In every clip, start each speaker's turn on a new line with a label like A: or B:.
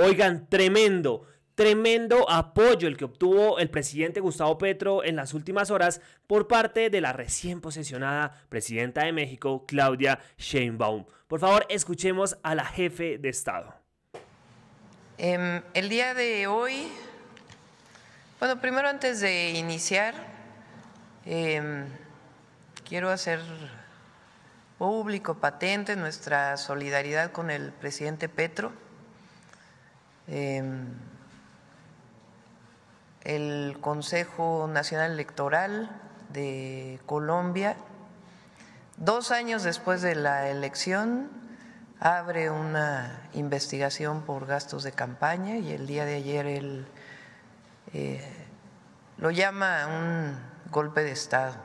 A: Oigan, tremendo. Tremendo apoyo el que obtuvo el presidente Gustavo Petro en las últimas horas por parte de la recién posesionada presidenta de México, Claudia Sheinbaum. Por favor, escuchemos a la jefe de Estado.
B: Em, el día de hoy, bueno, primero antes de iniciar, em, quiero hacer público, patente nuestra solidaridad con el presidente Petro Em, el Consejo Nacional Electoral de Colombia, dos años después de la elección, abre una investigación por gastos de campaña y el día de ayer él eh, lo llama un golpe de Estado,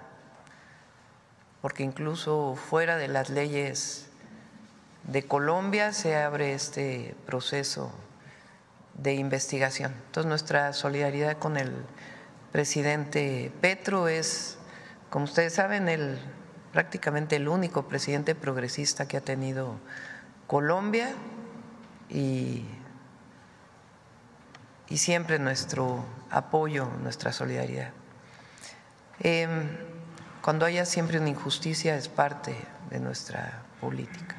B: porque incluso fuera de las leyes de Colombia se abre este proceso de investigación. Entonces, nuestra solidaridad con el presidente Petro es, como ustedes saben, el, prácticamente el único presidente progresista que ha tenido Colombia y, siempre nuestro apoyo, nuestra solidaridad. Em, cuando haya siempre una injusticia es parte de nuestra política.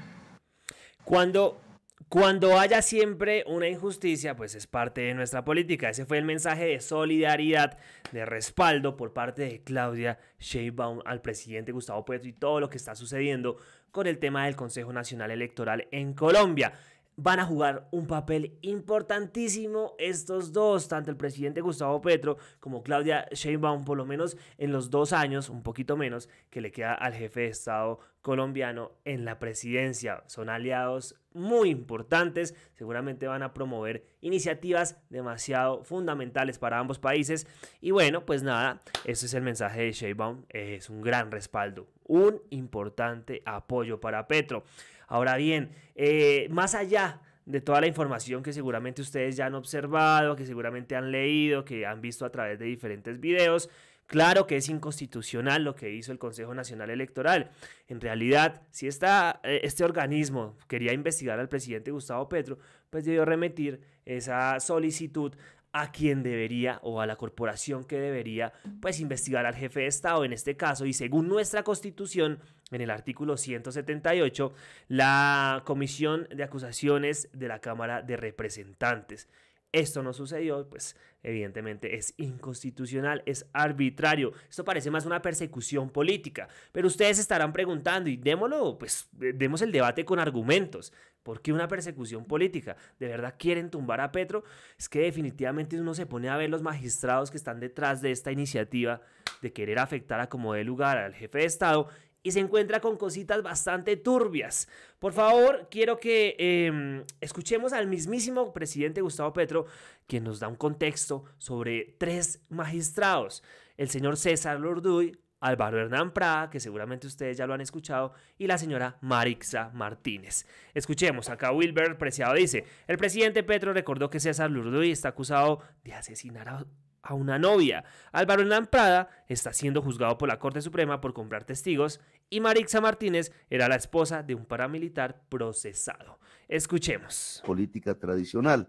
A: Cuando cuando haya siempre una injusticia, pues es parte de nuestra política. Ese fue el mensaje de solidaridad, de respaldo por parte de Claudia Sheinbaum al presidente Gustavo Petro y todo lo que está sucediendo con el tema del Consejo Nacional Electoral en Colombia van a jugar un papel importantísimo estos dos, tanto el presidente Gustavo Petro como Claudia Sheinbaum, por lo menos en los dos años, un poquito menos, que le queda al jefe de Estado colombiano en la presidencia. Son aliados muy importantes, seguramente van a promover iniciativas demasiado fundamentales para ambos países. Y bueno, pues nada, ese es el mensaje de Sheinbaum, es un gran respaldo, un importante apoyo para Petro. Ahora bien, eh, más allá de toda la información que seguramente ustedes ya han observado, que seguramente han leído, que han visto a través de diferentes videos. Claro que es inconstitucional lo que hizo el Consejo Nacional Electoral. En realidad, si eh, este organismo quería investigar al presidente Gustavo Petro, pues debió remitir esa solicitud a quien debería o a la corporación que debería pues investigar al jefe de Estado en este caso y según nuestra constitución en el artículo 178 la comisión de acusaciones de la Cámara de Representantes esto no sucedió, pues evidentemente es inconstitucional, es arbitrario. Esto parece más una persecución política. Pero ustedes estarán preguntando y démoslo, pues demos el debate con argumentos. ¿Por qué una persecución política? ¿De verdad quieren tumbar a Petro? Es que definitivamente uno se pone a ver los magistrados que están detrás de esta iniciativa de querer afectar a como dé lugar al jefe de Estado y se encuentra con cositas bastante turbias. Por favor, quiero que em, escuchemos al mismísimo presidente Gustavo Petro, quien nos da un contexto sobre tres magistrados, el señor César Lorduy, Álvaro Hernán Prada, que seguramente ustedes ya lo han escuchado, y la señora Marixa Martínez. Escuchemos, acá Wilber Preciado dice, el presidente Petro recordó que César Lurduy está acusado de asesinar a a una novia. Álvaro Hernán Prada está siendo juzgado por la Corte Suprema por comprar testigos y Marixa Martínez era la esposa de un paramilitar procesado. Escuchemos.
C: Política tradicional.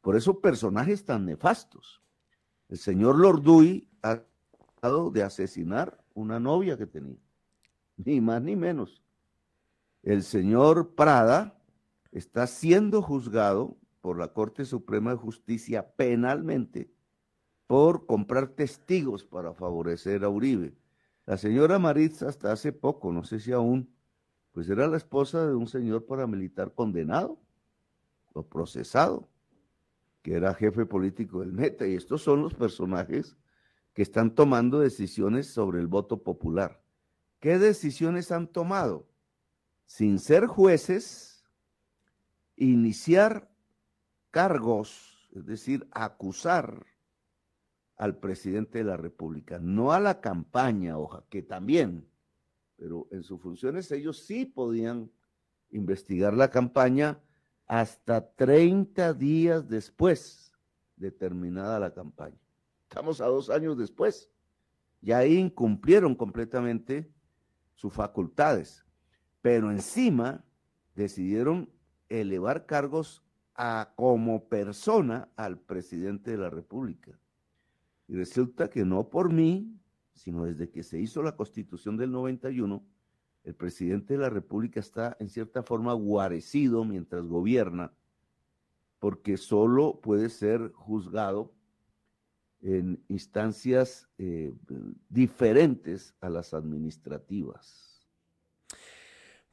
C: Por eso personajes tan nefastos. El señor Lorduy ha tratado de asesinar una novia que tenía. Ni más ni menos. El señor Prada está siendo juzgado por la Corte Suprema de Justicia penalmente por comprar testigos para favorecer a Uribe. La señora Maritz hasta hace poco, no sé si aún, pues era la esposa de un señor paramilitar condenado o procesado, que era jefe político del Meta. Y estos son los personajes que están tomando decisiones sobre el voto popular. ¿Qué decisiones han tomado? Sin ser jueces, iniciar cargos, es decir, acusar al presidente de la República, no a la campaña, oja, que también, pero en sus funciones ellos sí podían investigar la campaña hasta 30 días después de terminada la campaña. Estamos a dos años después. y ahí incumplieron completamente sus facultades, pero encima decidieron elevar cargos a como persona al presidente de la República. Y resulta que no por mí, sino desde que se hizo la constitución del 91, el presidente de la República está en cierta forma guarecido mientras gobierna, porque solo puede ser juzgado en instancias eh, diferentes a las administrativas.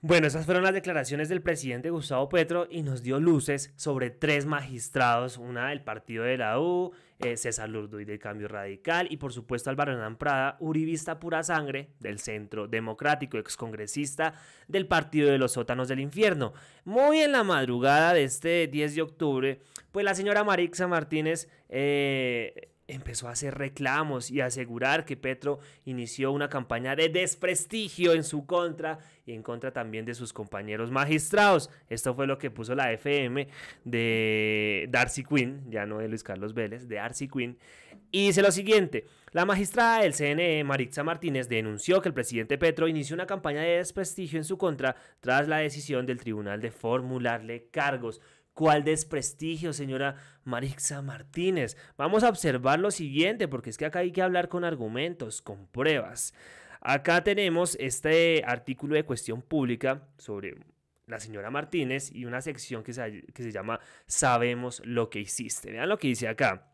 A: Bueno, esas fueron las declaraciones del presidente Gustavo Petro y nos dio luces sobre tres magistrados, una del partido de la U, eh, César y del Cambio Radical y por supuesto Álvaro Hernán Prada, uribista pura sangre del Centro Democrático, excongresista del Partido de los Sótanos del Infierno. Muy en la madrugada de este 10 de octubre, pues la señora Marixa Martínez... Eh, empezó a hacer reclamos y a asegurar que Petro inició una campaña de desprestigio en su contra y en contra también de sus compañeros magistrados. Esto fue lo que puso la FM de Darcy Quinn, ya no de Luis Carlos Vélez, de Darcy Quinn. Y dice lo siguiente, la magistrada del CNE, Maritza Martínez, denunció que el presidente Petro inició una campaña de desprestigio en su contra tras la decisión del tribunal de formularle cargos cuál desprestigio, señora Marixa Martínez. Vamos a observar lo siguiente, porque es que acá hay que hablar con argumentos, con pruebas. Acá tenemos este artículo de cuestión pública sobre la señora Martínez y una sección que se, llama Sabemos lo que hiciste. Vean lo que dice acá.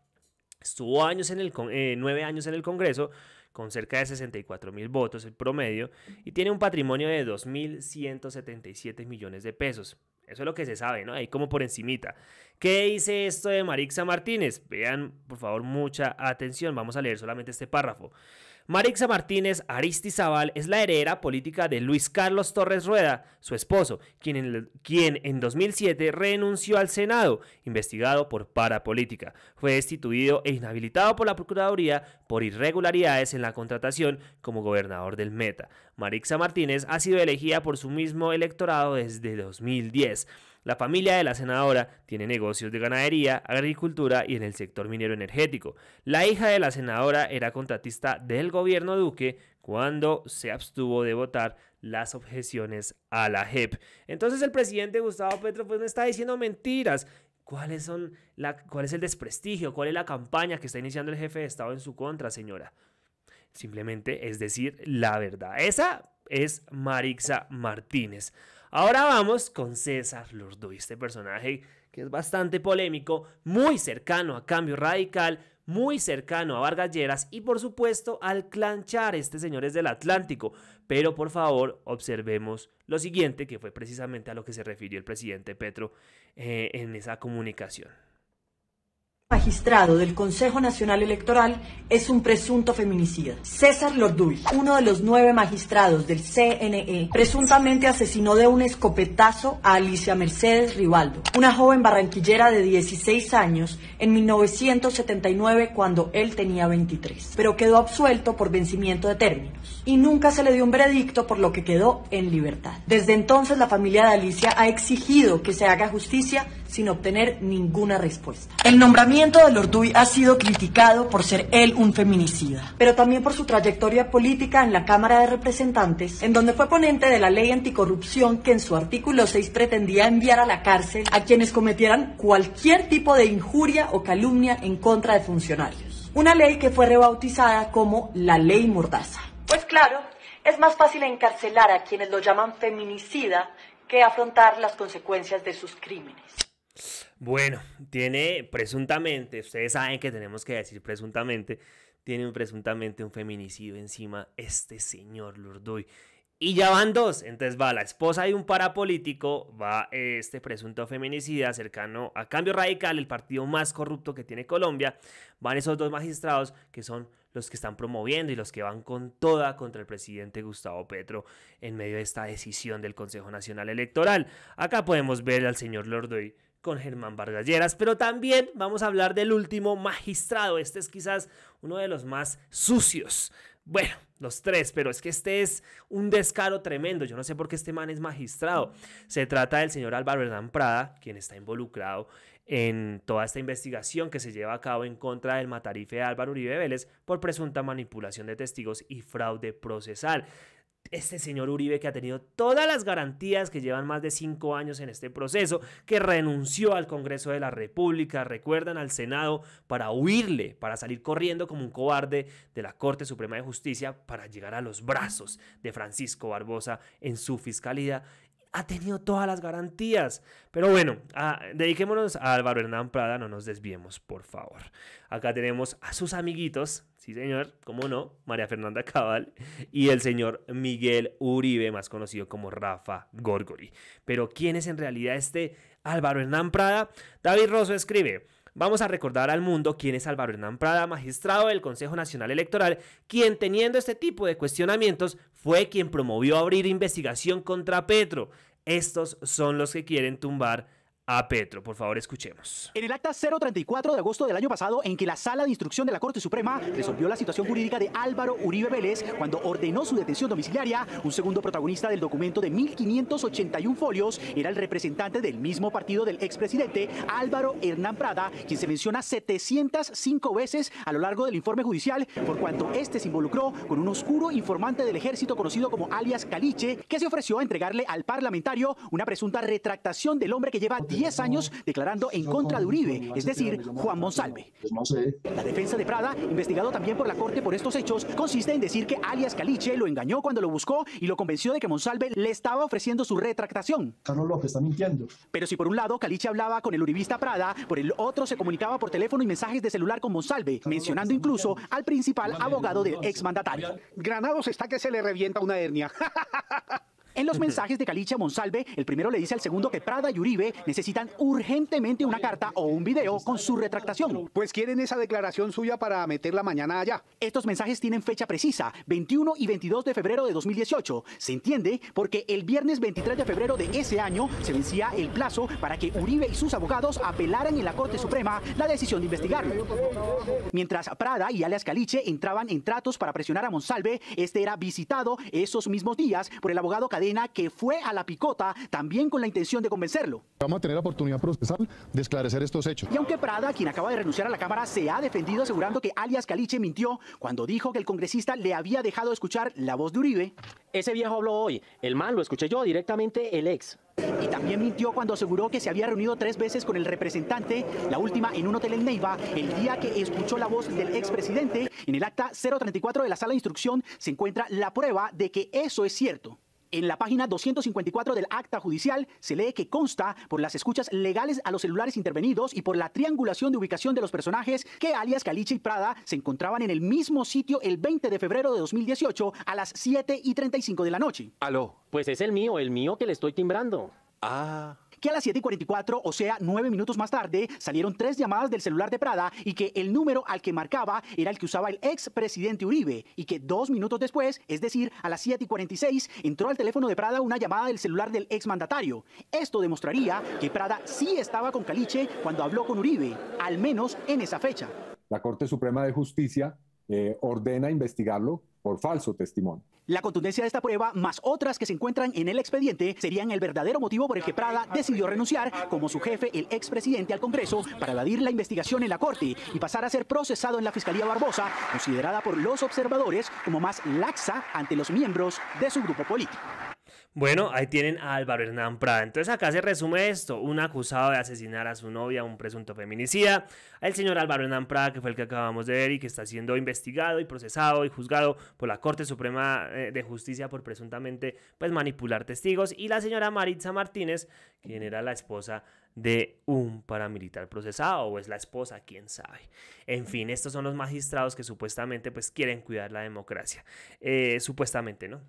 A: Estuvo años en el, eh, nueve años en el Congreso, con cerca de 64 mil votos el promedio, y tiene un patrimonio de 2.177 millones de pesos. Eso es lo que se sabe, ¿no? Ahí como por encimita. ¿Qué dice esto de Marixa Martínez? Vean, por favor, mucha atención. Vamos a leer solamente este párrafo. Marixa Martínez Aristizábal es la heredera política de Luis Carlos Torres Rueda, su esposo, quien en, quien en 2007 renunció al Senado, investigado por parapolítica. Fue destituido e inhabilitado por la Procuraduría por irregularidades en la contratación como gobernador del Meta. Marixa Martínez ha sido elegida por su mismo electorado desde 2010. La familia de la senadora tiene negocios de ganadería, agricultura y en el sector minero energético. La hija de la senadora era contratista del gobierno Duque cuando se abstuvo de votar las objeciones a la JEP. Entonces el presidente Gustavo Petro pues no está diciendo mentiras. son la, ¿Cuál es el desprestigio? ¿Cuál es la campaña que está iniciando el jefe de Estado en su contra, señora? Simplemente es decir la verdad. Esa es Marixa Martínez. Ahora vamos con César Lourdes, este personaje que es bastante polémico, muy cercano a Cambio Radical, muy cercano a Vargas Lleras y por supuesto al clanchar este señor es del Atlántico. Pero por favor observemos lo siguiente, que fue precisamente a lo que se refirió el presidente Petro eh, en esa comunicación
D: magistrado del Consejo Nacional Electoral es un presunto feminicida. César Lorduy, uno de los nueve magistrados del CNE, presuntamente asesinó de un escopetazo a Alicia Mercedes Rivaldo, una joven barranquillera de 16 años, en 1979 cuando él tenía 23, pero quedó absuelto por vencimiento de términos y nunca se le dio un veredicto por lo que quedó en libertad. Desde entonces la familia de Alicia ha exigido que se haga justicia sin obtener ninguna respuesta. El nombramiento de Lorduy ha sido criticado por ser él un feminicida, pero también por su trayectoria política en la Cámara de Representantes, en donde fue ponente de la ley anticorrupción que en su artículo 6 pretendía enviar a la cárcel a quienes cometieran cualquier tipo de injuria o calumnia en contra de funcionarios. Una ley que fue rebautizada como la Ley Mordaza. Pues claro, es más fácil encarcelar a quienes lo llaman feminicida que afrontar las consecuencias de sus crímenes.
A: Bueno, tiene presuntamente, ustedes saben que tenemos que decir presuntamente, tiene presuntamente un feminicidio encima este señor Lourdoy. Y ya van dos. Entonces va la esposa de un parapolítico, va este presunto feminicida cercano a Cambio Radical, el partido más corrupto que tiene Colombia. Van esos dos magistrados que son los que están promoviendo y los que van con toda contra el presidente Gustavo Petro en medio de esta decisión del Consejo Nacional Electoral. Acá podemos ver al señor Lordoy con Germán Vargas pero también vamos a hablar del último magistrado. Este es quizás uno de los más sucios. Bueno, los tres, pero es que este es un descaro tremendo. Yo no sé por qué este man es magistrado. Se trata del señor Álvaro Hernán Prada, quien está involucrado en toda esta investigación que se lleva a cabo en contra del matarife Álvaro Uribe Vélez por presunta manipulación de testigos y fraude procesal este señor Uribe que ha tenido todas las garantías que llevan más de cinco años en este proceso, que renunció al Congreso de la República, recuerdan al Senado, para huirle, para salir corriendo como un cobarde de la Corte Suprema de Justicia, para llegar a los brazos de Francisco Barbosa en su fiscalía ha tenido todas las garantías. Pero bueno, ah, dediquémonos a Álvaro Hernán Prada, no nos desviemos, por favor. Acá tenemos a sus amiguitos, sí señor, cómo no, María Fernanda Cabal y el señor Miguel Uribe, más conocido como Rafa Gorgori. Pero ¿quién es en realidad este Álvaro Hernán Prada? David Rosso escribe. Vamos a recordar al mundo quién es Álvaro Hernán Prada, magistrado del Consejo Nacional Electoral, quien teniendo este tipo de cuestionamientos fue quien promovió abrir investigación contra Petro. Estos son los que quieren tumbar a Petro. Por favor, escuchemos.
E: En el acta 034 de agosto del año pasado, en que la Sala de Instrucción de la Corte Suprema resolvió la situación jurídica de Álvaro Uribe Vélez cuando ordenó su detención domiciliaria, un segundo protagonista del documento de 1.581 folios era el representante del mismo partido del expresidente Álvaro Hernán Prada, quien se menciona 705 veces a lo largo del informe judicial por cuanto este se involucró con un oscuro informante del ejército conocido como alias Caliche, que se ofreció a entregarle al parlamentario una presunta retractación del hombre que lleva 10 10 años declarando en contra de Uribe, es decir, Juan Monsalve. Pues la defensa de Prada, investigado también por la Corte por estos hechos, consiste en decir que alias Caliche lo engañó cuando lo buscó y lo convenció de que Monsalve le estaba ofreciendo su retractación. Pero si por un lado Caliche hablaba con el uribista Prada, por el otro se comunicaba por teléfono y mensajes de celular con Monsalve, mencionando incluso al principal abogado del exmandatario. Granados está que se le revienta una hernia. En los mensajes de Caliche a Monsalve, el primero le dice al segundo que Prada y Uribe necesitan urgentemente una carta o un video con su retractación. Pues quieren esa declaración suya para meterla mañana allá. Estos mensajes tienen fecha precisa, 21 y 22 de febrero de 2018. Se entiende porque el viernes 23 de febrero de ese año se vencía el plazo para que Uribe y sus abogados apelaran en la Corte Suprema la decisión de investigarlo. Mientras Prada y alias Caliche entraban en tratos para presionar a Monsalve, este era visitado esos mismos días por el abogado Cadena que fue a la picota también con la intención de convencerlo. Vamos a tener la oportunidad procesal de esclarecer estos hechos. Y aunque Prada, quien acaba de renunciar a la Cámara, se ha defendido asegurando que alias Caliche mintió cuando dijo que el congresista le había dejado escuchar la voz de Uribe. Ese viejo habló hoy, el mal lo escuché yo directamente, el ex. Y también mintió cuando aseguró que se había reunido tres veces con el representante, la última en un hotel en Neiva, el día que escuchó la voz del expresidente. En el acta 034 de la sala de instrucción se encuentra la prueba de que eso es cierto. En la página 254 del acta judicial se lee que consta por las escuchas legales a los celulares intervenidos y por la triangulación de ubicación de los personajes que alias Caliche y Prada se encontraban en el mismo sitio el 20 de febrero de 2018 a las 7 y 35 de la noche. Aló, pues es el mío, el mío que le estoy timbrando. Ah. Que a las 7 y 44, o sea, nueve minutos más tarde, salieron tres llamadas del celular de Prada y que el número al que marcaba era el que usaba el ex presidente Uribe y que dos minutos después, es decir, a las 7 y 46, entró al teléfono de Prada una llamada del celular del ex mandatario. Esto demostraría que Prada sí estaba con Caliche cuando habló con Uribe, al menos en esa fecha. La Corte Suprema de Justicia eh, ordena investigarlo por falso testimonio. La contundencia de esta prueba, más otras que se encuentran en el expediente, serían el verdadero motivo por el que Prada decidió renunciar como su jefe, el expresidente, al Congreso para evadir la investigación en la Corte y pasar a ser procesado en la Fiscalía Barbosa, considerada por los observadores como más laxa ante los miembros de su grupo político.
A: Bueno, ahí tienen a Álvaro Hernán Prada. Entonces acá se resume esto, un acusado de asesinar a su novia, un presunto feminicida, el señor Álvaro Hernán Prada, que fue el que acabamos de ver y que está siendo investigado y procesado y juzgado por la Corte Suprema eh, de Justicia por presuntamente pues, manipular testigos, y la señora Maritza Martínez, quien era la esposa de un paramilitar procesado o es la esposa, quién sabe. En fin, estos son los magistrados que supuestamente pues quieren cuidar la democracia. Eh, supuestamente, ¿no?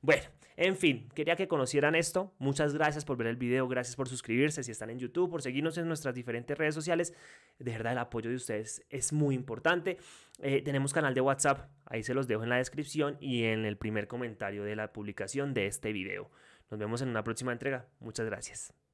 A: Bueno, en fin, quería que conocieran esto. Muchas gracias por ver el video, gracias por suscribirse si están en YouTube, por seguirnos en nuestras diferentes redes sociales. De verdad, el apoyo de ustedes es muy importante. Eh, tenemos canal de WhatsApp, ahí se los dejo en la descripción y en el primer comentario de la publicación de este video. Nos vemos en una próxima entrega. Muchas gracias.